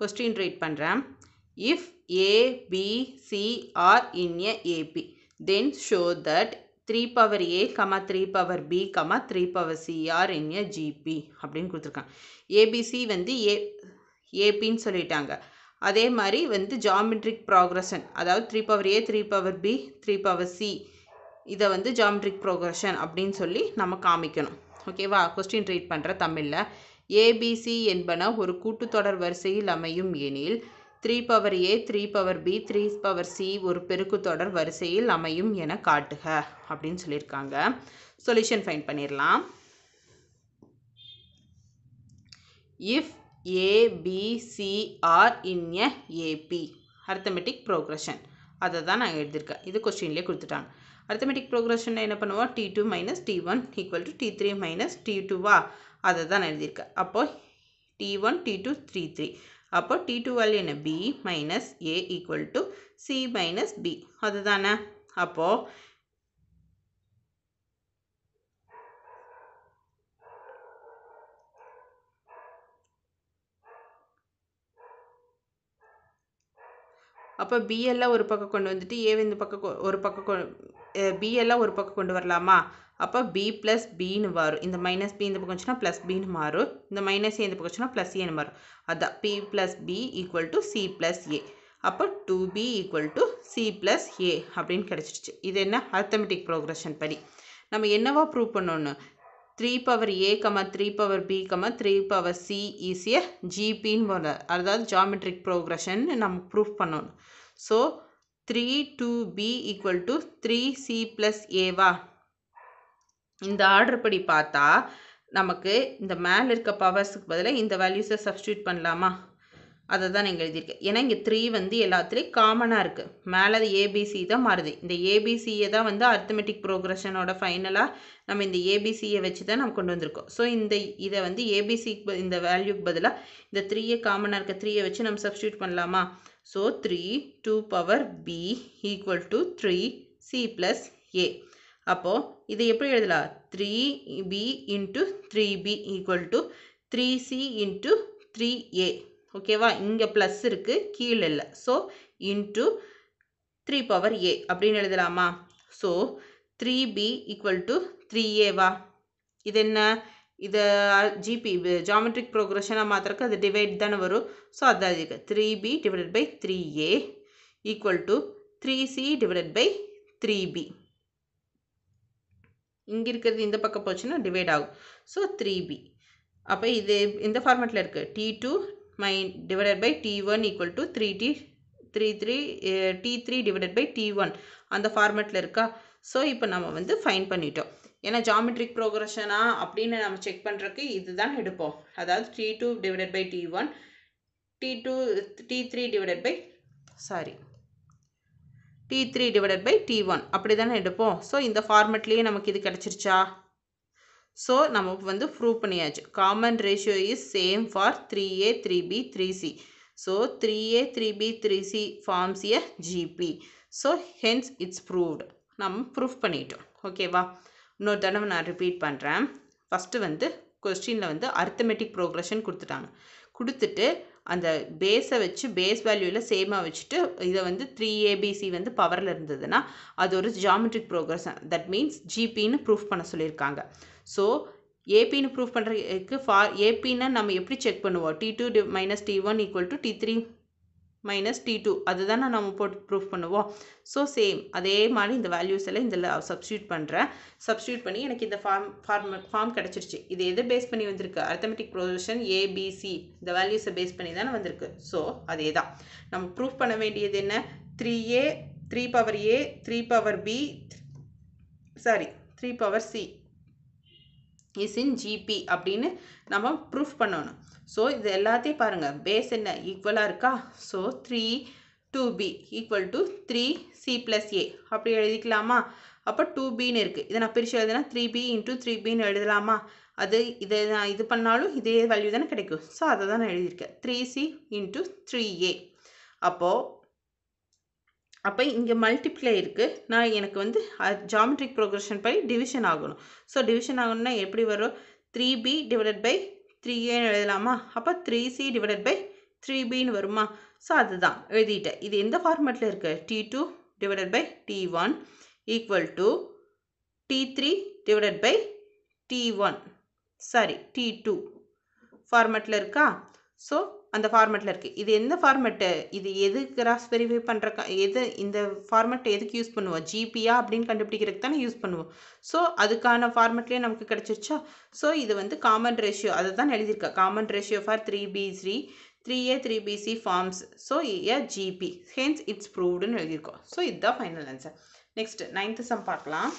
question read பண்ணுறேன் if A are in a AP then show that three power A comma three power B comma three power C are in a GP அப்படின்னு கொடுத்துருக்காங்க ABC வந்து ஏ ஏபின்னு சொல்லிட்டாங்க அதே மாதிரி வந்து geometric progression அதாவது three power A three power B three power C இதை வந்து ஜாமெட்ரிக் ப்ரோக்ரஷன் அப்படின்னு சொல்லி நம்ம காமிக்கணும் ஓகேவா கொஸ்டின் ரீட் பண்ணுற தமிழில் ஏபிசி என்பன ஒரு கூட்டுத்தொடர் வரிசையில் அமையும் எனில் three power A three power B three power C ஒரு பெருக்குத்தொடர் வரிசையில் அமையும் என காட்டுக அப்படின்னு சொல்லியிருக்காங்க சொல்யூஷன் ஃபைன் பண்ணிடலாம் if ABC are in a AP arithmetic progression அதை தான் நான் எழுதியிருக்கேன் இது கொஸ்டின்லேயே கொடுத்துட்டாங்க அர்த்தமெட்டிக் ப்ரோக்ரஷனில் என்ன பண்ணுவோம் T two minus T one equal to T three minus T டூவா அதை தான் எழுதியிருக்கேன் அப்போது T one T two three three அப்போ டி டூ வேல்யூ என்ன B minus A equal to C minus B அதுதானே அப்போது அப்போ பிஎல்லாம் ஒரு பக்கம் கொண்டு வந்துட்டு ஏ இந்த பக்கம் ஒரு பக்கம் பிஎல்லாம் ஒரு பக்கம் கொண்டு வரலாமா அப்போ பி ப்ளஸ் பின்னு வரும் இந்த மைனஸ் பி இந்த பக்கம் வச்சுன்னா ப்ளஸ் பின்னு மாறும் இந்த மைனஸ் ஏ இந்த பக்கம் வச்சுன்னா ப்ளஸ் ஏன்னு மாறும் அதான் B plus B equal to C plus A அப்போ two B equal to C plus A அப்படின்னு கிடச்சிடுச்சு இது என்ன அர்த்தமெட்டிக் ப்ரோக்ரஷன் படி நம்ம என்னவா ப்ரூவ் பண்ணணும் three power A comma three power B comma three power C is ஜிபின்னு போல அதாவது ஜாமெட்ரிக் ப்ரோக்ரஷன் நம்ம ப்ரூஃப் பண்ணணும் so three two B equal to three C plus ஏவா இந்த ஆர்டர் படி பார்த்தா நமக்கு இந்த மேலே இருக்க பவர்ஸுக்கு பதிலாக இந்த வேல்யூஸை சப்ஸ்டியூட் பண்ணலாமா அதை தான் நீங்கள் எழுதியிருக்கேன் ஏன்னா இங்கே த்ரீ வந்து எல்லாத்துலேயும் காமனாக இருக்குது மேலே அது ஏபிசி தான் மாறுது இந்த ஏபிசியை தான் வந்து அர்த்தமெட்டிக் ப்ரோக்ரஷனோட ஃபைனலாக நம்ம இந்த ஏபிசியை வச்சு தான் நம்ம கொண்டு வந்திருக்கோம் ஸோ இந்த இதை வந்து ஏபிசிக்கு இந்த வேல்யூக்கு பதிலாக இந்த த்ரீயே காமனாக இருக்க த்ரீயை வச்சு நம்ம சப்ஸ்டியூட் பண்ணலாமா so three two power B equal to three C plus A அப்போது இதை எப்படி எழுதலாம் three B into three B equal to three C into three A ஓகேவா இங்கே ப்ளஸ் இருக்குது கீழே இல்லை so into three power A அப்படின்னு எழுதலாமா so three B equal to three ஏவா இது என்ன இது ஜிபி ஜாமெட்ரிக் ப்ரோக்ரஷனாக மாத்திரக்கு அது டிவைட் தானே வரும் ஸோ அதான் இருக்குது three B divided by three A equal to three C divided by three B இங்கே இருக்கிறது இந்த பக்கம் போச்சுன்னா டிவைட் ஆகும் ஸோ த்ரீ பி அப்போ இது இந்த ஃபார்மேட்டில் இருக்குது T two by T one equal by three T three three 3 three t3 by T one அந்த ஃபார்மேட்டில் இருக்கா ஸோ இப்போ நம்ம வந்து ஃபைன் பண்ணிட்டோம் ஏன்னா ஜாமெட்ரிக் ப்ரோக்ரஷனா அப்படின்னு நம்ம செக் பண்ணுறதுக்கு இதுதான் எடுப்போம் அதாவது T two divided by T one T two T three divided by sorry T three divided by T one அப்படி தானே எடுப்போம் ஸோ இந்த ஃபார்மெட்லேயே நமக்கு இது கிடச்சிருச்சா ஸோ நம்ம வந்து ப்ரூவ் பண்ணியாச்சு common ratio is same for three A three B three C so three A three B three C forms a GP so hence it's proved நம்ம ப்ரூஃப் பண்ணிட்டோம் ஓகேவா இன்னொரு தடவை நான் ரிப்பீட் பண்ணுறேன் ஃபஸ்ட்டு வந்து கொஸ்டினில் வந்து அர்த்தமெட்டிக் ப்ரோக்ரஷன் கொடுத்துட்டாங்க கொடுத்துட்டு அந்த பேஸை வச்சு பேஸ் வேல்யூவில் சேமாக வச்சுட்டு இதை வந்து த்ரீ ஏபிசி வந்து பவரில் இருந்ததுன்னா அது ஒரு ஜாமெட்ரிக் ப்ரோக்ரஸ் தட் மீன்ஸ் ஜிபின்னு ப்ரூஃப் பண்ண சொல்லியிருக்காங்க ஸோ ஏபின்னு ப்ரூஃப் பண்ணுறதுக்கு ஃபார் ஏபின்னு நம்ம எப்படி செக் பண்ணுவோம் T two minus T one equal to T three minus T two தான் நான் நம்ம போட்டு ப்ரூஃப் பண்ணுவோம் ஸோ சேம் அதே மாதிரி இந்த வேல்யூஸ் எல்லாம் இதில் சப்ஸ்டியூட் பண்ணுறேன் சப்ஸ்டியூட் பண்ணி எனக்கு இந்த ஃபார்ம் ஃபார்ம் ஃபார்ம் கிடச்சிருச்சு இது எதை பேஸ் பண்ணி வந்திருக்கு அர்த்தமெட்டிக் ப்ரொவிஷன் ஏபிசி இந்த வேல்யூஸை பேஸ் பண்ணி தானே வந்திருக்கு ஸோ அதே தான் நம்ம ப்ரூஃப் பண்ண வேண்டியது என்ன three A three power A three power B sorry three power C is in GP அப்படின்னு நம்ம ப்ரூஃப் பண்ணணும் ஸோ இது எல்லாத்தையும் பாருங்கள் பேஸ் என்ன ஈக்குவலாக இருக்கா so three two B equal to three C plus A அப்படி எழுதிக்கலாமா அப்போ டூ பின்னு இருக்குது இதை நான் பிரித்து எழுதுனா த்ரீ பி இன்ட்டு த்ரீ பின்னு எழுதலாமா அது இதை நான் இது பண்ணாலும் இதே வேல்யூ தானே கிடைக்கும் ஸோ அதை தான் நான் எழுதியிருக்கேன் three C into three A அப்போது அப்போ இங்கே மல்டிப்ளை இருக்குது நான் எனக்கு வந்து ஜாமெட்ரிக் ப்ரோக்ரஷன் பை டிவிஷன் ஆகணும் ஸோ டிவிஷன் ஆகணும்னா எப்படி வரும் three B divided by three ஏன்னு எழுதலாமா அப்போ three C divided by three பின்னு வருமா ஸோ அதுதான் எழுதிட்டேன் இது எந்த ஃபார்மேட்டில் இருக்குது T two divided by T one equal to T three divided by T one sorry T two ஃபார்மேட்டில் இருக்கா ஸோ அந்த ஃபார்மெட்டில் இருக்குது இது எந்த ஃபார்மெட்டு இது எது கிராஸ் வெரிஃபை பண்ணுற எது இந்த ஃபார்மெட் எதுக்கு யூஸ் பண்ணுவோம் ஜிபியா அப்படின்னு கண்டுபிடிக்கிறதுக்கு தானே யூஸ் பண்ணுவோம் ஸோ அதுக்கான ஃபார்மெட்லேயே நமக்கு கிடச்சிருச்சா ஸோ இது வந்து காமன் ரேஷியோ அதை தான் எழுதியிருக்கா common ratio for three B three three A three BC forms so a GP hence it's ப்ரூவ்டுன்னு எழுதியிருக்கோம் ஸோ இதுதான் final answer next ninth sum பார்க்கலாம்